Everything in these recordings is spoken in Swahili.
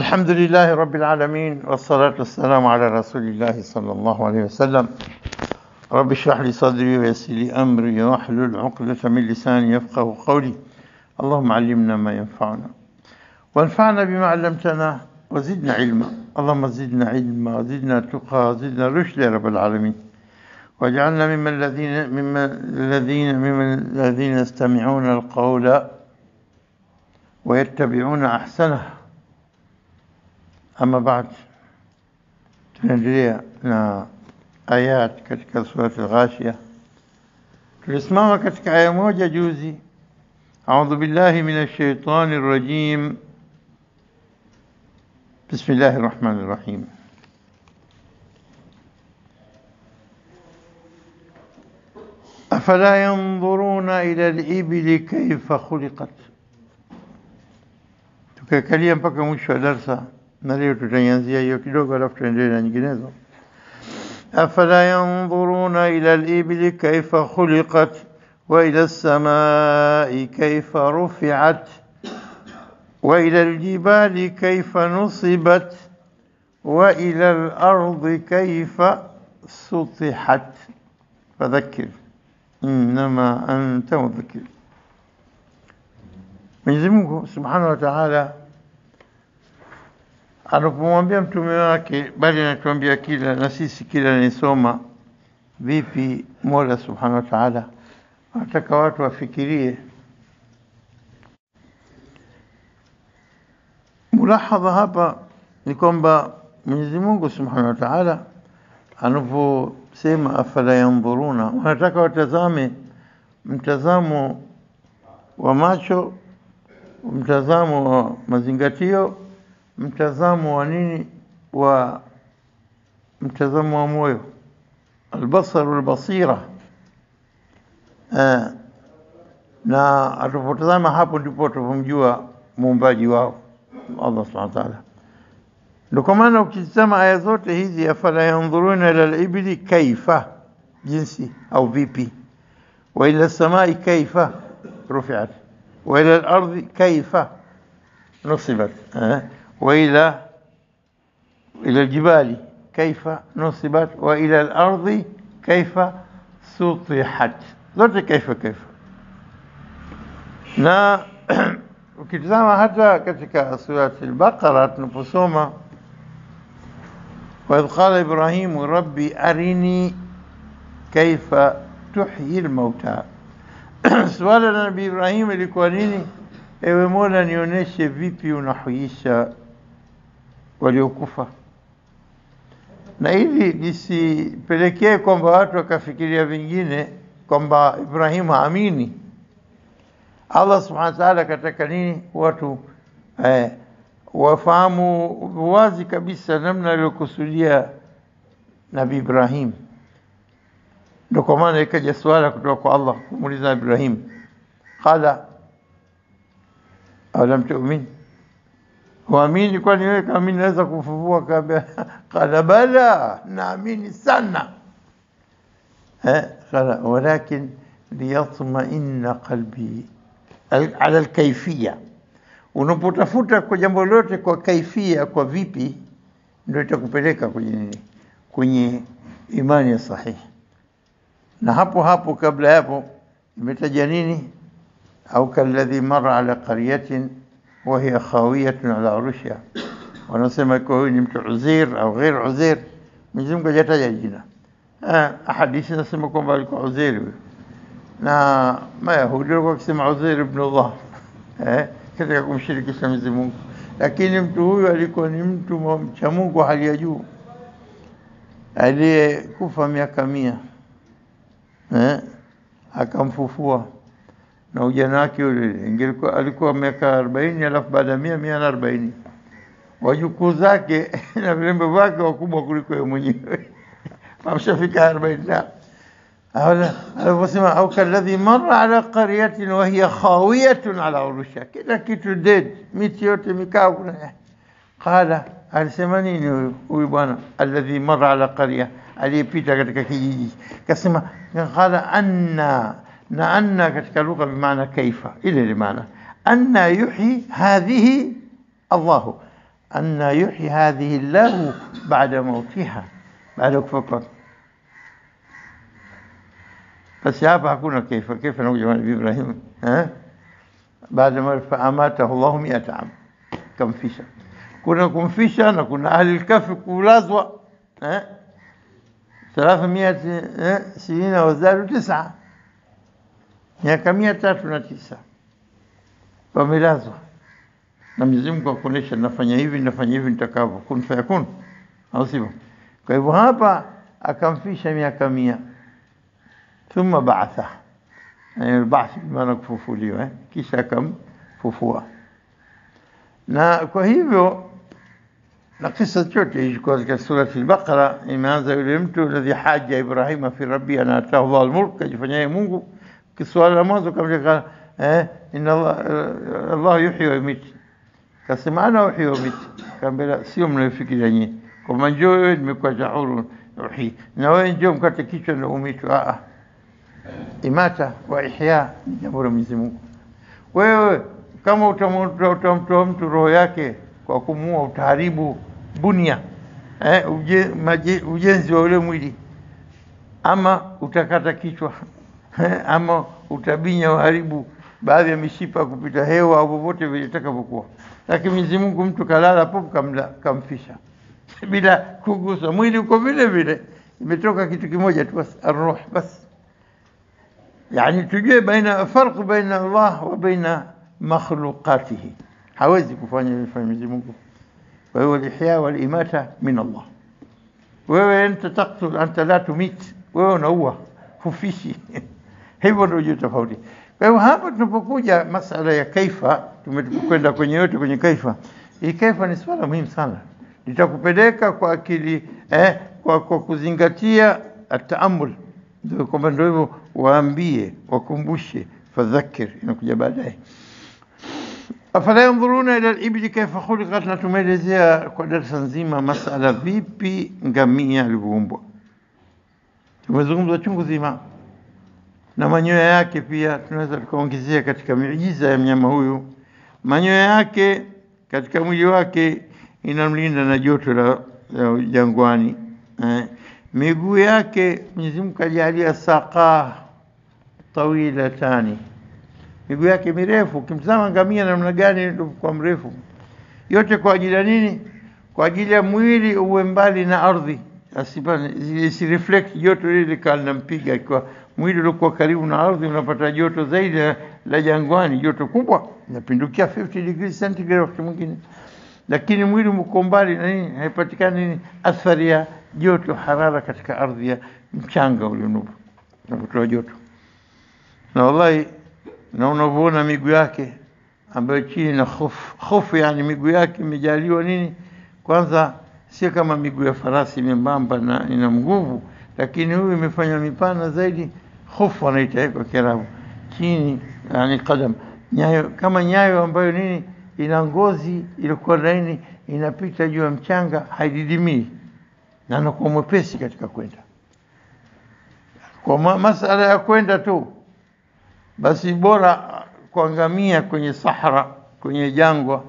الحمد لله رب العالمين والصلاة والسلام على رسول الله صلى الله عليه وسلم رب اشرح لي صدري ويسر لي أمري واحلل عقدة من لساني يفقه قولي اللهم علمنا ما ينفعنا وانفعنا بما علمتنا وزدنا علما اللهم زدنا علما زدنا تقى زدنا رشد يا رب العالمين واجعلنا ممن الذين ممن الذين ممن الذين يستمعون القول ويتبعون احسنه أما بعد تنجلية نا آيات كتك سورة الغاشية الإسماء كتك آية موجة جوزي أعوذ بالله من الشيطان الرجيم بسم الله الرحمن الرحيم أفلا ينظرون إلى الإبل كيف خلقت تكاكليا بك مش درسه مليت تنزي يكدو غرف تنزيلن جنزو أفلا ينظرون إلى الإبل كيف خلقت وإلى السماء كيف رفعت وإلى الجبال كيف نصبت وإلى الأرض كيف سطحت فذكر إنما أنت مذكر من سبحانه وتعالى anapomwambia mtume wake, bali anatuambia kila na sisi kila nisoma vipi. Mola subhanahu wa taala anataka watu wafikirie. Mulahadha hapa ni kwamba Mwenyezi Mungu subhanahu wa taala anaposema afala yanzuruna wanataka watazame mtazamo wa macho, mtazamo wa mazingatio mtazamo wa nini wa mtazamo wa moyo albasar walbasira eh, na atupotazama hapo ndipo tupomjua muumbaji wao Allah subhana wa ta'ala. kwa maana ukitazama aya zote hizi, afala yandhuruna ila libli kaifa, jinsi au vipi, wa ila lsamai kaifa rufiat, wa ila al kaifa nusibat eh, وإلى إلى الجبال كيف نصبت وإلى الأرض كيف سطحت زرت كيف كيف نا وكتزاما حتى كتك سورة البقرة نفسوما وإذ قال إبراهيم ربي أرني كيف تحيي الموتى سؤال النبي إبراهيم لكواليني إيه مولا يونيش في بي ونحويش waliokufa. Na hili lisipelekee kwamba watu wakafikiria vingine kwamba Ibrahimu haamini Allah subhanahu wa ta'ala. Kataka nini watu eh, wafahamu wazi kabisa namna aliyokusudia Nabii Ibrahim. Ndio kwa maana ikaja swala kutoka kwa Allah kumuuliza Ibrahim, qala alam tu'min Huamini kwani wewe kama mimi naweza kufufua kabla? Qala bala, naamini sana eh, qala walakin liyatmainna qalbi ala alkaifia. Unapotafuta kwa jambo lolote kwa kaifia, kwa vipi, ndio itakupeleka kwenye nini? Kwenye imani ya sahihi. Na hapo hapo kabla hapo imetaja nini? Au kaladhi mara ala qaryatin وهي خاوية على عروشها wanasema kwa huyu ni mtu uzir au ghair uzir. Mwenyezi Mungu hajataja jina. Ahadithi nasema kwamba alikuwa uziri huyo, na Mayahudi walikuwa wakisema Uzair ibn Allah eh, katika kumshirikisha Mwenyezi Mungu, lakini mtu huyu alikuwa ni mtu mcha Mungu wa hali ya juu aliyekufa miaka mia akamfufua na ujana wake yule ingelikuwa alikuwa miaka 40 alafu baada ya 100 140 wajukuu zake na vilembe wake wakubwa kuliko yeye mwenyewe amshafika 40 alivyosema au kalladhi marra ala qaryatin wa khawiyatun ala urusha, kila kitu dead, miti yote mikavu. Qala, alisema nini huyu bwana? Alladhi marra ala qarya, aliyepita katika kijiji, kasema qala anna نأن كتك بمعنى كيف إلى لمعنى أن يحيي هذه الله أن يحيي هذه الله بعد موتها بعد فقط بس يا بحكونا كيف كيف نقول جمال إبراهيم ها بعد ما أماته الله مئة عام كم فيشا كنا كم فيشا نكون أهل الكف كولازوا ها 300 سنين وزادوا تسعه miaka mia tatu na tisa wamelazwa na Mwenyezi Mungu akuonesha, nafanya hivi nafanya hivi nitakavyo, kun fayakun, au sivyo? Kwa hivyo hapa akamfisha miaka mia, thumma baatha, yani eh, baath bimaana kufufuliwa eh? Kisha akamfufua, na kwa hivyo na kisa chote hichi katika surati al-Baqara imeanza yule mtu ladhi haja Ibrahima fi rabbi anaatahu dhalmulk ajifanyaye Mungu swala la mwanzo kama eh, inna eh, Allah yuhyi wa yumiit, kasema ana uhyi wa yumiit, kaambia sio mnayofikiria nyinyi kwamba njoo wewe nimekuacha huru uhyi na wewe njoo mkate kichwa na umitwa. A, imata wa ihya ni jambo la Mwenyezi Mungu. Wewe kama utamtoa mtu roho yake kwa kumua, utaharibu bunia eh, ujenzi wa ule mwili, ama utakata kichwa ama utabinya waharibu baadhi ya mishipa kupita hewa au popote vile itakavyokuwa. Lakini Mwenyezi Mungu mtu kalala popo kamla, kamfisha bila kugusa mwili uko vile vile, imetoka kitu kimoja tu basi, arruh basi. Yani tujue baina farq baina Allah wa baina makhluqatihi, hawezi kufanya hivyo Mwenyezi Mungu. Kwa hiyo al wal imata min Allah. Wewe anta taqtul anta la tumit, wewe unaua hufishi Hivyo ndio juu tofauti. Kwa hiyo hapa tunapokuja masala ya kaifa, tumekwenda kwenye yote kwenye kaifa. Hii kaifa ni swala muhimu sana, litakupeleka kwa akili eh, kwa, kwa kuzingatia ataamul, kwamba ndio hivyo, waambie wakumbushe, fadhakir inakuja baadaye. Afala yandhuruna ila al kaifa khuliqat, na tumeelezea kwa darasa nzima masala vipi ngamia alivyoumbwa, tumezungumza chungu zima na manyoya yake pia tunaweza tukaongezea katika miujiza ya mnyama huyu. Manyoya yake katika mwili wake inamlinda na joto la, la jangwani eh. Miguu yake Mwenyezi Mungu kajalia sakaa tawilatani, miguu yake mirefu. Ukimtazama ngamia namna gani kwa mrefu, yote kwa ajili ya nini? Kwa ajili ya mwili uwe mbali na ardhi, asireflect joto lile likanampiga kwa mwili uliokuwa karibu na ardhi unapata joto zaidi la jangwani, joto kubwa inapindukia 50 degrees centigrade wakati mwingine, lakini mwili uko mbali na nini, haipatikani nini athari ya joto harara katika ardhi ya mchanga ulionupa unapotoa joto. Na wallahi, na unavyoona miguu yake ambayo chini na hofu yani miguu yake imejaliwa nini, kwanza sio kama miguu ya farasi membamba na ina nguvu, lakini huyu imefanya mipana zaidi Hofu wanaitaweka kiarabu chini, yani kadam, nyayo kama nyayo ambayo nini ina ngozi ilikuwa laini, inapita juu ya mchanga, haididimii na anakuwa mwepesi katika kwenda. Kwa masala ya kwenda tu, basi bora kwa ngamia kwenye sahara, kwenye jangwa,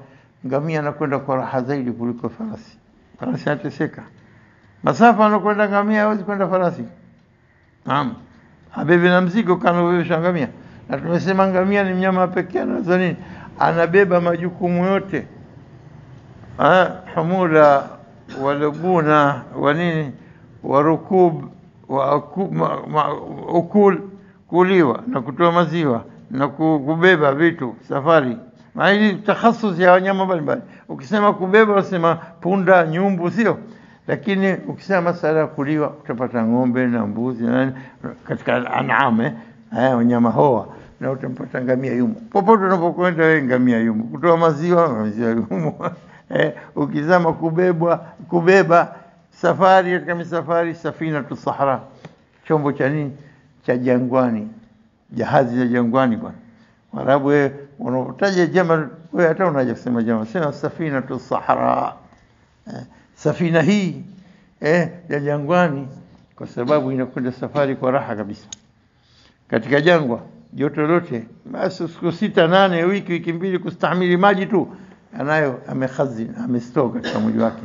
ngamia anakwenda kwa raha zaidi kuliko farasi. Farasi anateseka, masafa anakwenda ngamia hawezi kwenda farasi. Naam abebe na mzigo kama ubebesha ngamia. Na tumesema ngamia ni mnyama pekee anaweza nini, anabeba majukumu yote hamula humula waluguna wa nini warukub wa ukul kuliwa na kutoa maziwa na kubeba vitu safari. Maana hii takhasus ya wanyama mbalimbali. Ukisema kubeba, unasema punda, nyumbu, sio lakini ukisema masala ya kuliwa utapata ng'ombe na mbuzi na katika aname eh, eh, wanyama hoa, na utampata ngamia yumo. Popote unapokwenda wewe, ngamia yumo. Kutoa maziwa, maziwa yumo. Eh, ukizama kubebwa, kubeba safari, katika misafari, safina tu chombo cha nini cha jangwani, jahazi za jangwani bwana. Waarabu wewe unapotaja jama, hata unaja kusema jama, sema safina tu eh safina hii eh, ya jangwani, kwa sababu inakwenda safari kwa raha kabisa katika jangwa joto lote, basi siku sita nane, wiki wiki mbili, kustahimili maji tu anayo, amehazin amestoka katika mwili wake.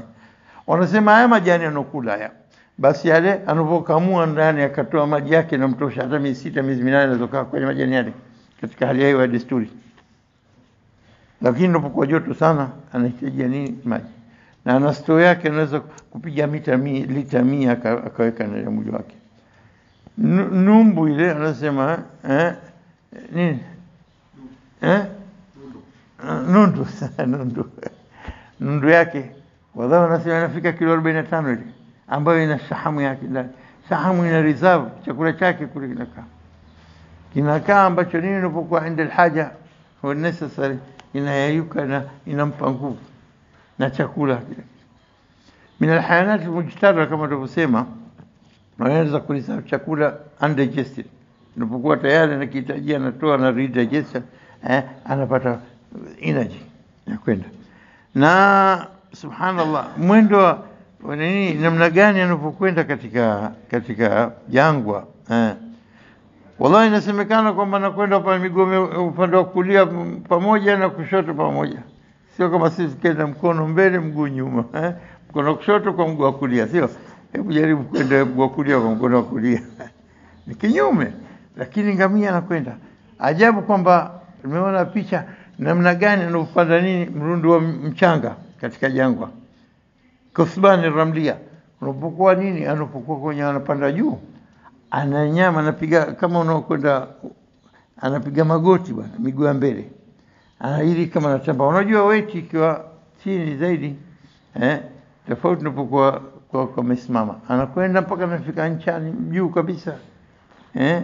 Wanasema haya majani anokula haya, basi yale anavyokamua ndani akatoa maji yake na mtosha hata miezi sita miezi minane anazokaa kwenye majani yale, katika hali hiyo ya desturi. Lakini unapokuwa joto sana, anahitaji nini? Maji na ana stoo yake anaweza kupiga mita mi, lita mia akaweka ndani ya mwili wake. Numbu ile anasema eh, nini eh? Nundu nundu nundu yake wadhao, anasema inafika kilo na tano ile ambayo ina shahamu yake ndani. Shahamu ina reserve chakula chake kule kinakaa kinakaa ambacho nini, unapokuwa inda lhaja necessary inayayuka na inampa nguvu na chakula. Minalhayanati mujtara, kama tulivyosema, wanaweza kulisa chakula undigested, unapokuwa tayari nakihitajia, anatoa na redigest eh, anapata energy ya kwenda na subhanallah, mwendo wa nini, namna gani anapokwenda katika katika jangwa eh. Wallahi, inasemekana kwamba anakwenda upande wa kulia pamoja na kushoto pamoja sio kama sisi tukienda mkono mbele mguu nyuma eh? mkono kushoto kwa mguu wa kulia, sio? Hebu jaribu kwenda mguu wa kulia kwa mkono wa kulia ni kinyume, lakini ngamia anakwenda. Ajabu kwamba nimeona picha namna gani anavyopanda nini, mrundu wa mchanga katika jangwa Kosbani Ramlia, unapokuwa nini, anapokuwa kwenye anapanda juu, ananyama anapiga kama unaokwenda, anapiga magoti bwana, miguu ya mbele hili ah, kama nasamba, unajua weight ikiwa chini zaidi eh, tofauti unapokuwa amesimama, anakwenda mpaka anafika nchani juu kabisa eh,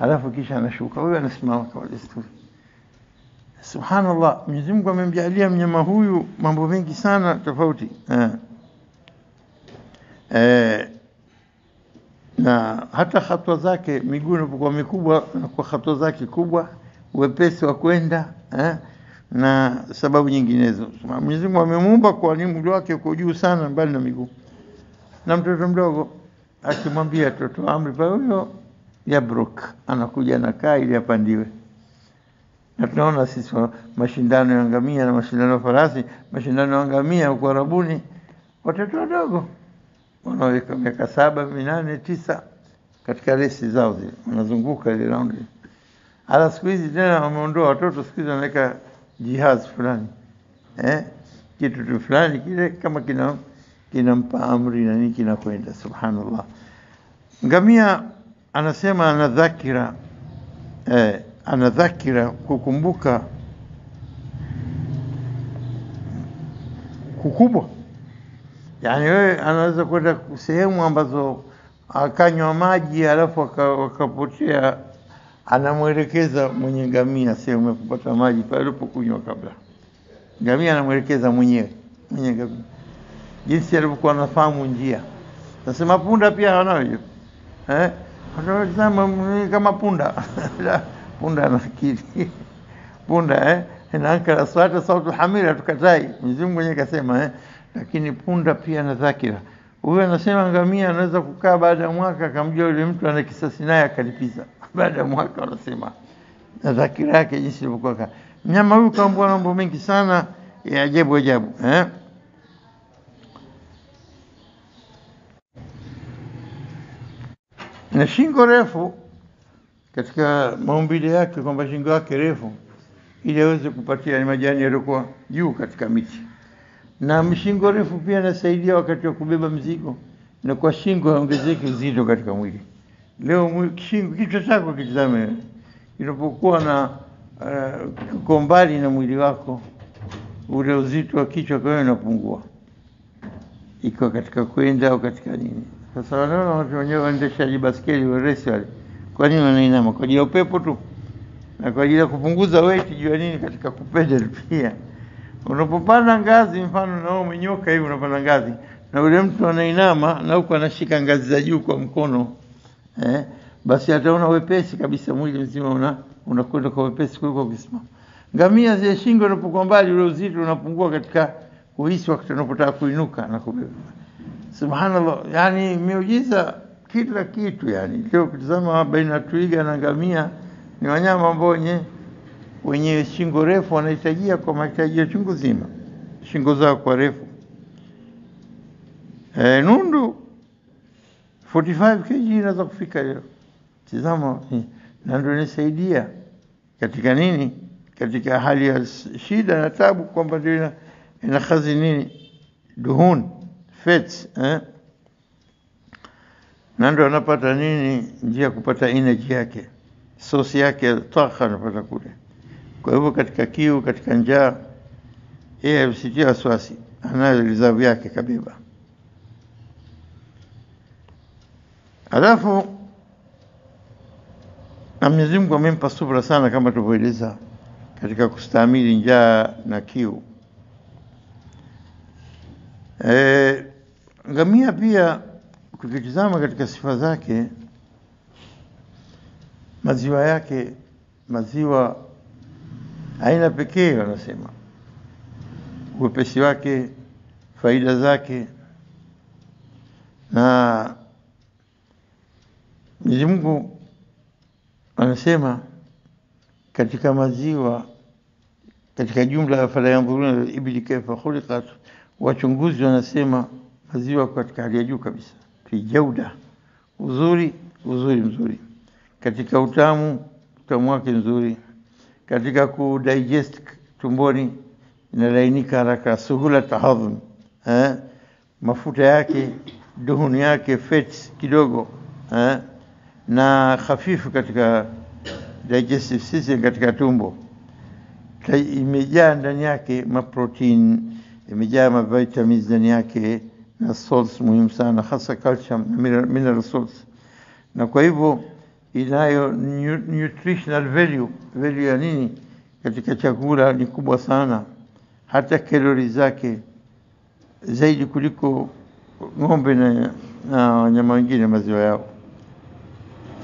alafu kisha anashuka. Huyu anasimama kama desturi. Subhanallah, Mwenyezi Mungu amemjalia mnyama huyu mambo mengi sana tofauti eh. Eh, na hata hatua zake miguu inapokuwa mikubwa, na kwa hatua zake kubwa, wepesi wa kwenda eh na sababu nyinginezo. Mwenyezi Mungu amemuumba kwa mwili wake uko juu sana, mbali na miguu. Na mtoto mdogo akimwambia toto amri pa huyo yabruk, anakuja anakaa ili apandiwe. Na tunaona sisi mashindano ya ngamia na mashindano ya farasi, mashindano ya ngamia huko Arabuni, watoto wadogo wanaweka miaka saba, minane, tisa katika resi zao zile, wanazunguka ile raundi. Ala, siku hizi tena wameondoa watoto, siku hizi wanaweka jihaz fulani eh? kitu tu fulani kile kama kina kinampa amri na nini kinakwenda. Subhanallah, ngamia anasema anadhakira eh, anadhakira kukumbuka kukubwa, yani wewe anaweza kwenda sehemu ambazo akanywa maji alafu akapotea anamwelekeza mwenye ngamia sehemu ya kupata maji pale alipokunywa kabla. Ngamia anamwelekeza mwenyewe mwenye ngamia jinsi alivyokuwa anafahamu njia. Nasema punda pia anayo eh, eh, kama punda punda ana akili punda eh, na ankara swata sautu hamira, tukatai Mwenyezi Mungu mwenyewe kasema eh, lakini punda pia na dhakira huyo anasema ngamia anaweza kukaa baada ya mwaka akamjua yule mtu ana kisasi naye akalipiza baada ya mwaka wanasema na dhakira yake jinsi ilivyokuwa. Mnyama huyu kaambua mambo mengi sana ya ajabu ajabu eh? na shingo refu katika maumbile yake kwamba shingo yake refu ili aweze kupatia majani yaliyokuwa juu katika miti, na mshingo refu pia anasaidia wakati wa kubeba mzigo, na kwa shingo aongezeke uzito katika mwili. Leo kichwa chako kitazame kinapokuwa na uh, uko mbali na mwili wako, ule uzito wa kichwa kwa hiyo unapungua, iko katika kwenda au katika nini. Sasa wanaona watu wenyewe waendeshaji baskeli wa resi wale, kwa nini wanainama? Kwa ajili ya upepo tu na kwa ajili ya kupunguza weight, jua nini, katika kupedal pia. Unapopanda ngazi, mfano na umenyoka hivi, unapanda ngazi na ule mtu anainama na huko anashika ngazi za juu kwa mkono eh, basi ataona wepesi kabisa, mwili mzima una unakwenda kwa wepesi kuliko ukisimama. Ngamia zile shingo unapokuwa mbali, ule uzito unapungua katika kuhisi wakati unapotaka kuinuka na kubeba. Subhanallah, yani miujiza kila kitu yani. Leo kutazama baina twiga na ngamia ni wanyama ambao wenye wenye shingo refu wanahitajia kwa mahitaji ya chungu zima, shingo zao kwa refu. E, nundu 45 kg inaweza kufika hiyo. Tizama Na ndio inisaidia katika nini? Katika hali ya shida na tabu, kwamba ndio ina kazi nini, duhun fats eh? na ndio anapata nini, njia ya kupata energy yake, sosi yake taha anapata kule. Kwa hivyo katika kiu, katika njaa, yeye asitie wasiwasi, anayo reserve yake kabeba. Alafu na Mwenyezi Mungu amempa subra sana, kama tulivyoeleza katika kustahimili njaa na kiu. E, ngamia pia ukitizama katika sifa zake, maziwa yake, maziwa aina pekee, wanasema uwepesi wake, faida zake na Mwenyezi Mungu anasema katika maziwa, katika jumla ya fala yanzuruna kaifa khuliqat, wachunguzi wanasema maziwa katika hali ya juu kabisa, fi jauda, uzuri uzuri mzuri, katika utamu utamu wake mzuri, katika ku digest tumboni, inalainika haraka, suhula tahadhum, eh, mafuta yake, duhuni yake, fats kidogo eh na hafifu katika digestive system, katika tumbo imejaa ndani yake maprotein, imejaa mavitamins ndani yake na salts muhimu sana, hasa calcium na mineral salts, na kwa hivyo inayo nutritional value. Value ya nini katika chakula ni kubwa sana, hata kalori zake zaidi kuliko ng'ombe na wanyama wengine maziwa yao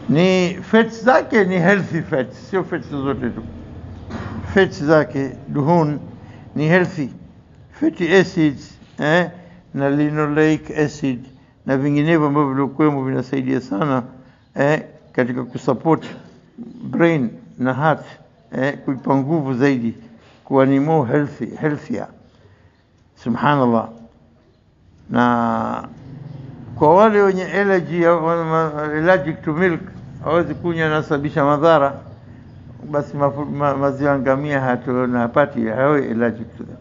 ni fats zake ni healthy fats, sio fats zote tu. Fats zake duhun ni healthy fatty acids eh, na linoleic acid na vinginevyo ambavyo vilikuwemo vinasaidia sana eh, katika kusupport brain na heart eh, kuipa nguvu zaidi, kuwa ni more healthy, healthier. Subhanallah. Na kwa wale wenye allergy allergic to milk hawezi kunywa, anasababisha madhara, basi maziwa ngamia hatuona hapati hawe allergic to them,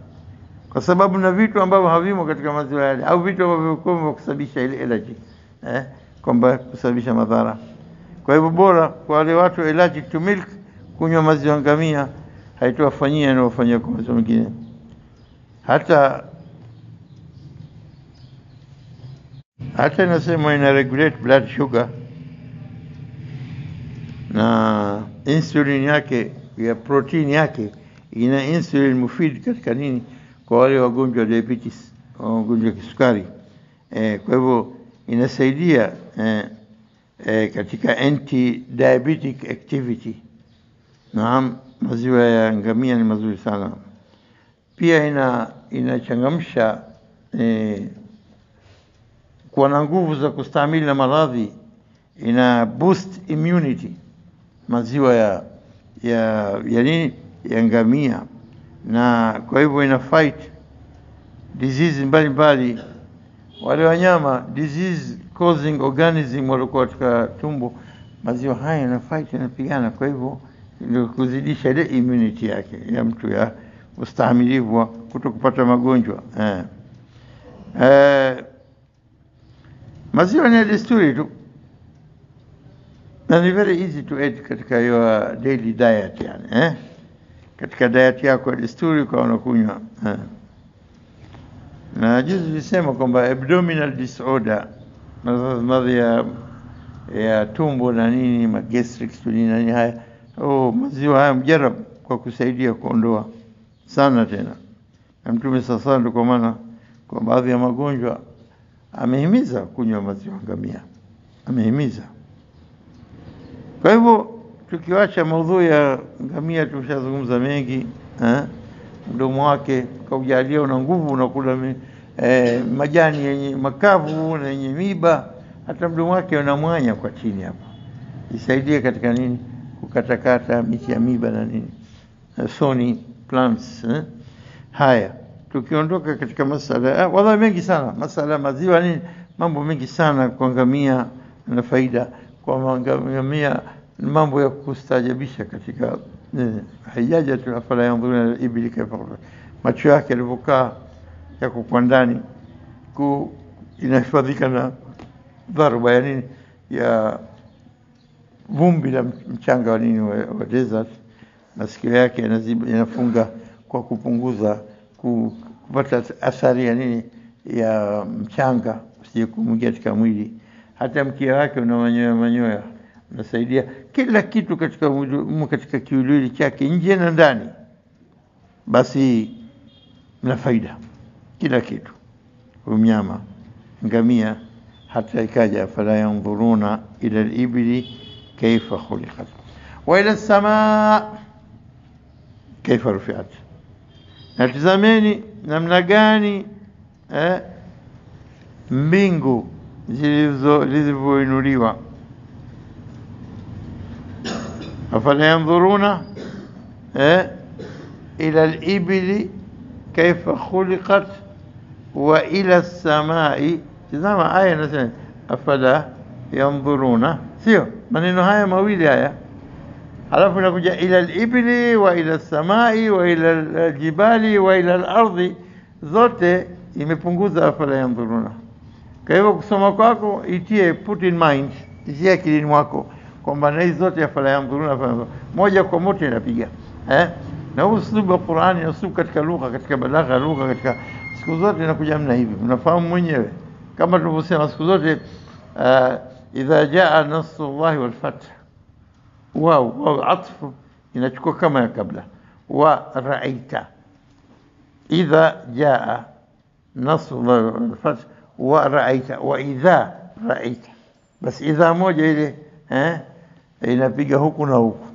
kwa sababu na vitu ambavyo havimo katika maziwa yale, au vitu ambavyo vya kusababisha ile allergy eh, kwamba kusababisha madhara. Kwa hivyo bora kwa wale watu allergic to milk kunywa maziwa ngamia, haitowafanyia na wafanyia kwa maziwa mengine hata hata inasema ina regulate blood sugar na insulin yake ya protini yake ina insulin mufid katika nini kwa wale wagonjwa diabetes wagonjwa kisukari e, kwa hivyo inasaidia e, e, katika anti diabetic activity naam maziwa ya ngamia ni mazuri sana pia ina inachangamsha e, kuwa na nguvu za kustahimili na maradhi ina boost immunity maziwa ya ya ya nini ya ngamia, na kwa hivyo ina fight disease mbalimbali. Wale wanyama disease causing organism walikuwa katika tumbo, maziwa haya yana fight, yanapigana. Kwa hivyo ndio kuzidisha ile immunity yake ya mtu ya ustahimilivu wa kuto kupata magonjwa eh. Eh, maziwa ni ya desturi tu na ni very easy to add katika your daily diet yani eh? katika diet yako ya desturi kwa unakunywa eh. na juzi nilisema kwamba abdominal disorder maradhi ya ya tumbo na nini magastric nini nini haya oh, maziwa haya mjarab kwa kusaidia kuondoa sana tena na mtume sasa kwa maana kwa baadhi ya magonjwa amehimiza kunywa maziwa ngamia amehimiza kwa hivyo tukiwacha maudhui ya ngamia, tumeshazungumza mengi eh? Mdomo wake kaujalia una nguvu, unakula eh, majani yenye makavu na yenye miba, hata mdomo wake una mwanya kwa chini hapa, isaidie katika nini, kukatakata miti ya miba na nini, soni plants eh? Haya, tukiondoka katika masala eh, ah, wadha mengi sana masala maziwa nini, mambo mengi sana kwa ngamia na faida kwa ngamia mambo ya kustajabisha katika haijaja tunafala yanzuruna ibili kaifa macho yake yalivyokaa yako kwa ndani ku inahifadhika na dharuba ya nini ya vumbi la mchanga wa nini wa desert masikio yake yanafunga kwa kupunguza kupata athari ya nini ya mchanga usije kumwingia katika mwili hata mkia wake una manyoya manyoya, unasaidia kila kitu katika mwili, katika kiwiliwili chake nje na ndani, basi mna faida kila kitu. Huyu mnyama ngamia, hata ikaja fala yanzuruna ila libili kaifa khuliqat wa ila samaa kaifa rufiat, natizameni namna gani eh, mbingu لذبوينوريوا أفلا ينظرون إيه؟ إلى الإبل كيف خلقت وإلى السماء تزام آية نسان أفلا ينظرون سيو من النهاية مويل آية عرفنا كجا إلى الإبل وإلى السماء وإلى الجبال وإلى الأرض زوتة يمبونغوزا أفلا ينظرونه Kwa hivyo e kusoma kwako itie, put in mind, e itie akilini mwako kwamba na hizo zote yafala moja kwa e moja inapiga eh? na uslubu wa Qur'ani na uslubu katika lugha, katika balagha ya lugha, katika siku zote inakuja mna hivi, unafahamu mwenyewe kama tulivyosema siku zote uh, idha jaa nasrullahi wal fath wa wa atfu inachukua kama ya kabla wa raita idha jaa nasrullahi wal fath wa raita wa idha raita, basi idha moja ile eh, inapiga huku na huku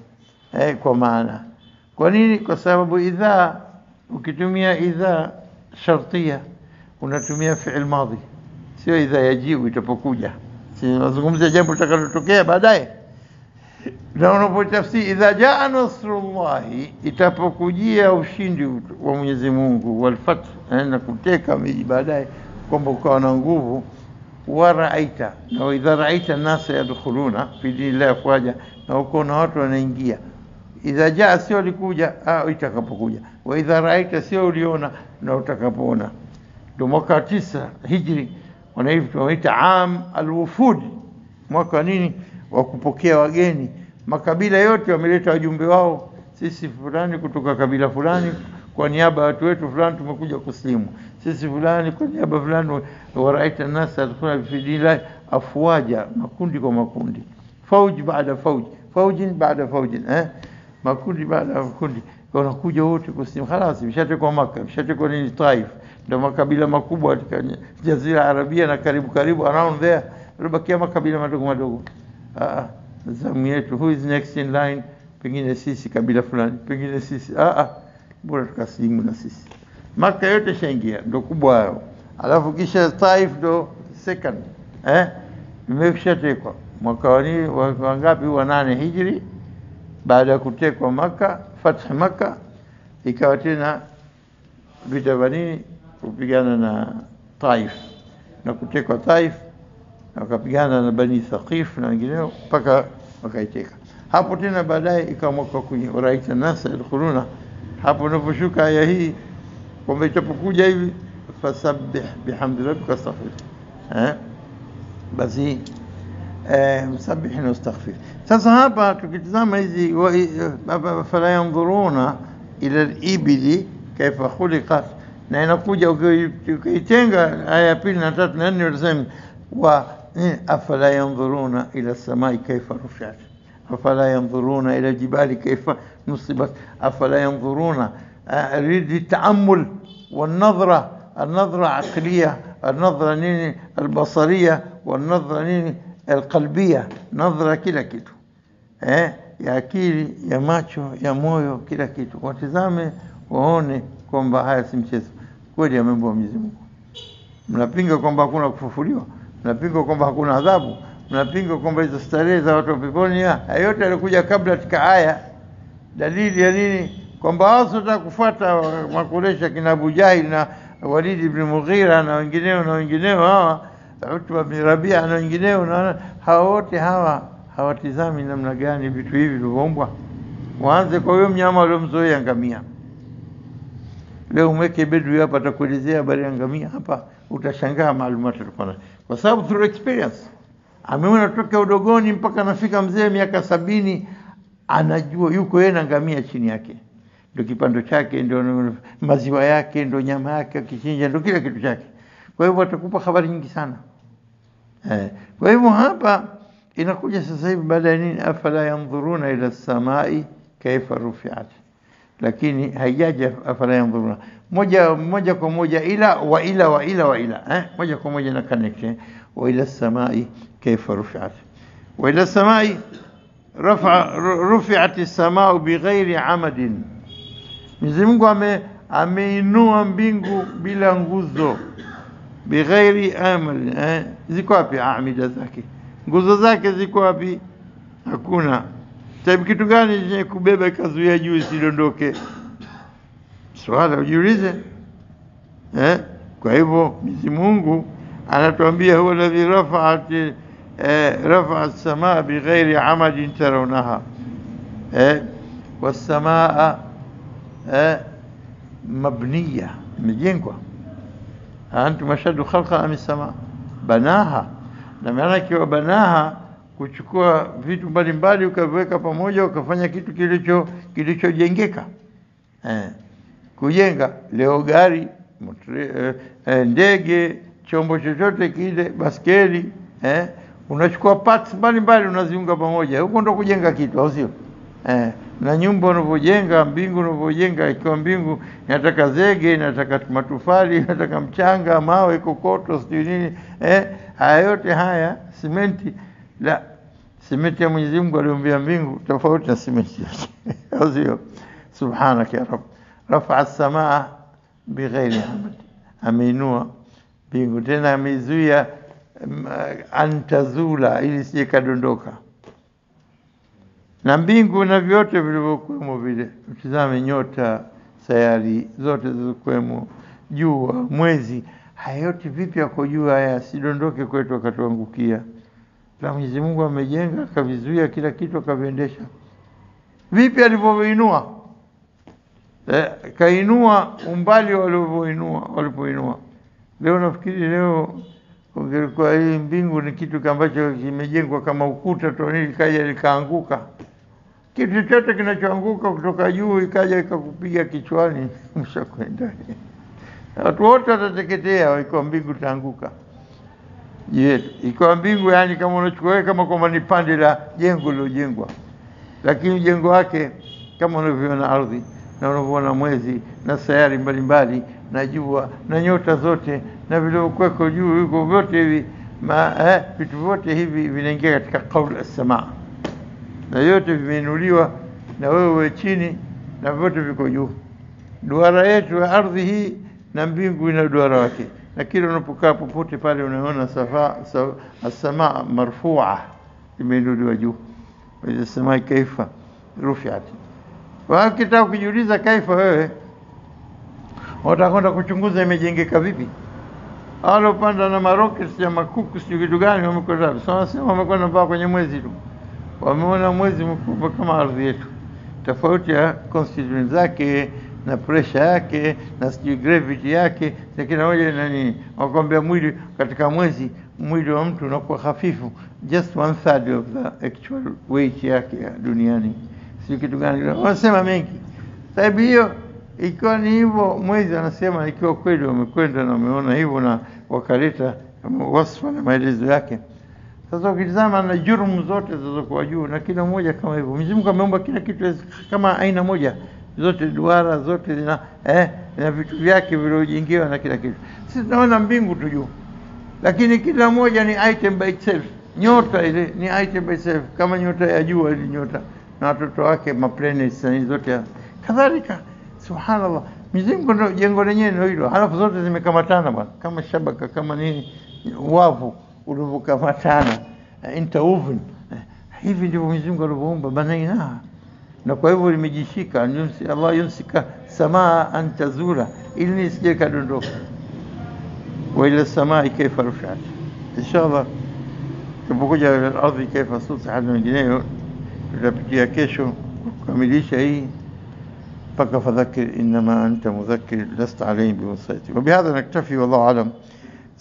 eh, kwa maana. Kwa nini? Kwa sababu idha, ukitumia idha shartia unatumia fi'il madhi, sio idha yajiu itapokuja. Nazungumzia jambo litakalotokea baadaye, na unapotafsiri idha jaa nasrullahi, itapokujia ushindi wa Mwenyezi Mungu, walfath, eh, na kuteka miji baadaye kwamba ukawa na nguvu waraaita na waidha raaita nasa yadkhuluna fi dini ya kwaja na ukaona watu wanaingia idha jaa sio likuja au ah, itakapokuja wa idha raaita sio uliona na utakapoona ndio mwaka tisa hijri wanaita am alwufud mwaka nini wa kupokea wageni makabila yote wameleta wajumbe wao sisi fulani kutoka kabila fulani kwa niaba ya watu wetu fulani tumekuja kuslimu sisi fulani kwa niaba fulani, waraita nasa tadkhuluna fi dinillahi afwaja, makundi kwa makundi, fauj baada fauj, faujin baada faujin, eh, makundi baada makundi, wanakuja wote kusema khalas, mshatekwa Maka, mshatekwa nini Taif, ndio makabila makubwa katika jazira Arabia na karibu karibu around there, bakia makabila madogo madogo. Ah, ah, zamu yetu, who is next in line? Pengine sisi kabila fulani, pengine sisi ah ah, bora tukasimu na sisi Maka yote shaingia ndo kubwa hayo. Alafu kisha Taif ndo second eh, imeshatekwa mwaka wangapi? Wa nane Hijri, baada ya kutekwa Maka, fath Maka ikawa tena vita vya nini, kupigana na Taif na kutekwa Taif, wakapigana na Bani Thaqif na wengineo mpaka wakaiteka hapo. Tena baadaye ikawa mwaka kumi, raita nasa yadkhuluna, hapo unaposhuka aya hii kwamba itapokuja hivi fasabbih bihamdi rabbika astaghfir eh basi eh msabbih na astaghfir sasa hapa tukitazama hizi fala yanzuruna ila al kaifa khuliqat na inakuja ukiitenga aya ya pili na tatu na nne utasema wa eh, afala yanzuruna ila samai kaifa rufiat afala yanzuruna ila jibali kaifa nusibat afala yanzuruna للتأمل والنظرة النظرة عقلية النظرة نيني البصرية والنظرة نيني القلبية نظرة kila kitu eh, ya akili ya macho ya moyo kila kitu, watizame waone kwamba haya si mchezo, kweli amemba wa Mwenyezi Mungu. Mnapinga kwamba hakuna kufufuliwa, mnapinga kwamba hakuna adhabu, mnapinga kwamba hizo starehe za watu wa peponi, hayo yote yalikuja kabla katika aya, dalili ya nini? kwamba wao hao kufuata Makuresha kina Abu Jahil na Walidi ibn Mughira na wengineo na wengineo hawa Utba ibn Rabia na wengineo na hawa wote hawa hawatizami namna gani vitu hivi vilivyoumbwa. Waanze kwa huyo mnyama waliomzoea ngamia. Leo mweke bedu hapa, atakuelezea habari ya ngamia hapa, utashangaa maalumati tulikuwa kwa sababu through experience ameona natoka udogoni mpaka anafika mzee miaka sabini, anajua yuko yeye na ngamia chini yake ndo kipando chake, ndo maziwa yake, ndo nyama yake, akichinja ndo kila kitu chake. Kwa hivyo atakupa habari nyingi sana eh. Kwa hivyo hapa inakuja sasa hivi baada ya nini, afala yandhuruna ila samai kaifa rufiat, lakini haijaja afala yandhuruna moja moja kwa moja, ila wa ila wa ila wa ila eh, moja kwa moja na connection wa ila samai kaifa rufiat wa ila samai rafa rufiat as-samaa bighairi amadin Mwenyezi Mungu ame ameinua mbingu bila nguzo bighairi amri eh? ziko wapi amida ah, zake nguzo zake ziko wapi hakuna sababu kitu gani chenye kubeba ikazuia juu isidondoke swala ujiulize eh? kwa hivyo Mwenyezi Mungu anatuambia huwa alladhi rafa'at eh, rafa'a as-samaa bighairi amadin tarawnaha eh? was eh, mabniya imejengwa antum ashadu khalqa am samaa banaha na maana ikiwa banaha kuchukua vitu mbalimbali ukaviweka pamoja ukafanya kitu kilicho kilichojengeka eh, kujenga leo gari eh, ndege chombo chochote kile baskeli eh, unachukua parts mbalimbali unaziunga pamoja huko ndo kujenga kitu au sio eh na nyumba unavyojenga, mbingu unavyojenga, ikiwa mbingu inataka zege, inataka matofali, inataka mchanga, mawe, kokoto, sijui nini eh, haya yote haya, simenti la simenti ya Mwenyezi Mungu aliumbia mbingu tofauti na simenti yake, sio? Subhanaka ya Rabb, rafa as-samaa bighairi amad, ameinua mbingu tena ameizuia mm, antazula, ili sije kadondoka na mbingu na vyote vilivyokwemo vile, mtizame nyota, sayari zote zilizokwemo, jua, mwezi, haya yote vipi yako juu, haya sidondoke kwetu akatuangukia. La Mwenyezi Mungu amejenga akavizuia kila kitu akaviendesha. Vipi alivyoinua eh, kainua umbali walivyoinua walipoinua. Leo nafikiri leo ungelikuwa hii mbingu ni kitu ambacho kimejengwa kama ukuta tu, likaanguka kitu chote kinachoanguka kutoka juu ikaja ikakupiga kichwani, ushakwenda. Watu wote watateketea, ikiwa mbingu itaanguka Je, ikiwa mbingu, yani kama unachukua kama kwamba ni pande la jengo lilojengwa, lakini jengo wake kama unavyoona ardhi na unavyoona mwezi na sayari mbalimbali na jua na nyota zote na vilivyokuweko juu, hivyo vyote hivi eh, vitu vyote hivi vinaingia katika kauli asamaa na yote vimeinuliwa na wewe chini na vyote viko juu. Duara yetu ya ardhi hii na mbingu ina duara wake, na kila unapokaa popote pale unaona safa as marfua imeinuliwa juu, wa kaifa rufiat. Wakitaka kujiuliza kaifa, wewe watakwenda kuchunguza imejengeka vipi? Alopanda na maroketi ya makuku sio kitu gani, wamekwenda sasa, wamekwenda mpaka kwenye mwezi tu wameona mwezi mkubwa kama ardhi yetu, tofauti ya constituent zake na pressure yake na sijui gravity yake na kila moja na nini. Wakwambia mwili katika mwezi, mwili wa mtu unakuwa hafifu, just one third of the actual weight yake duniani, sio kitu gani, wanasema mengi sababu hiyo ikiwa ni hivyo, mwezi anasema, ikiwa kweli wamekwenda na wameona hivyo na wakaleta wasifa na maelezo yake. Sasa ukitizama na jurumu zote zilizokuwa juu na kila moja kama hivyo. Mwenyezi Mungu ameumba kila kitu kama aina moja, zote duara zote zina eh, na vitu vyake vilivyojengewa na kila kitu. Sisi tunaona mbingu tu juu, lakini kila moja ni item by itself. Nyota ile ni item by itself, kama nyota ya jua ile nyota na watoto wake maplanets na zote kadhalika. Subhanallah, Mwenyezi Mungu ndio jengo lenyewe ndio hilo, halafu zote zimekamatana bwana, kama shabaka, kama nini, wavu قلوبك متانا انت oven hivi ndivyo Mwenyezi Mungu alivyoumba banainaha na kwa hivyo limejishika Allah yumsika samaa an tazula ili nisije kadondoka wa ila samai kaifa rufat inshallah tunapokuja ila ardhi kaifa sutihat na wengineyo tutapitia kesho kukamilisha hii mpaka fadhakir innama anta mudhakkir lasta alayhim bimusaiti wabihadha naktafi wallahu alam